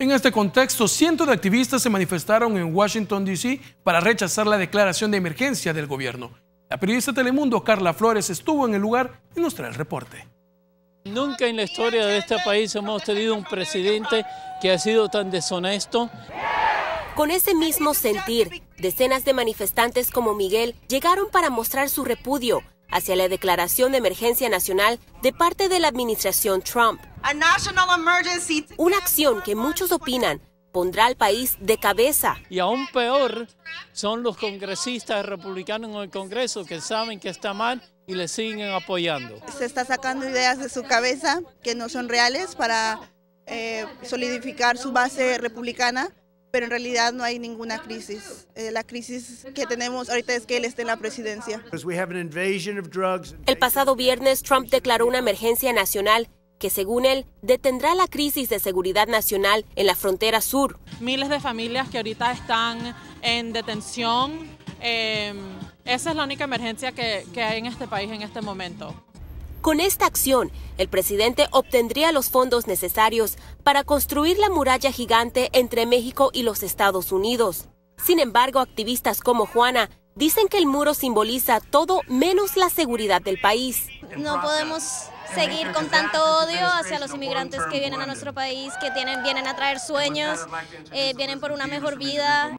En este contexto, cientos de activistas se manifestaron en Washington, D.C. para rechazar la declaración de emergencia del gobierno. La periodista Telemundo Carla Flores estuvo en el lugar y nos trae el reporte. Nunca en la historia de este país hemos tenido un presidente que ha sido tan deshonesto. Con ese mismo sentir, decenas de manifestantes como Miguel llegaron para mostrar su repudio hacia la declaración de emergencia nacional de parte de la administración Trump. Una acción que muchos opinan pondrá al país de cabeza. Y aún peor son los congresistas republicanos en el Congreso que saben que está mal y le siguen apoyando. Se está sacando ideas de su cabeza que no son reales para eh, solidificar su base republicana, pero en realidad no hay ninguna crisis. Eh, la crisis que tenemos ahorita es que él esté en la presidencia. El pasado viernes Trump declaró una emergencia nacional que según él detendrá la crisis de seguridad nacional en la frontera sur. Miles de familias que ahorita están en detención. Em, esa es la única emergencia que, que hay en este país en este momento. Con esta acción, el presidente obtendría los fondos necesarios para construir la muralla gigante entre México y los Estados Unidos. Sin embargo, activistas como Juana dicen que el muro simboliza todo menos la seguridad del país. No podemos seguir con tanto odio hacia los inmigrantes que vienen a nuestro país, que tienen, vienen a traer sueños, eh, vienen por una mejor vida.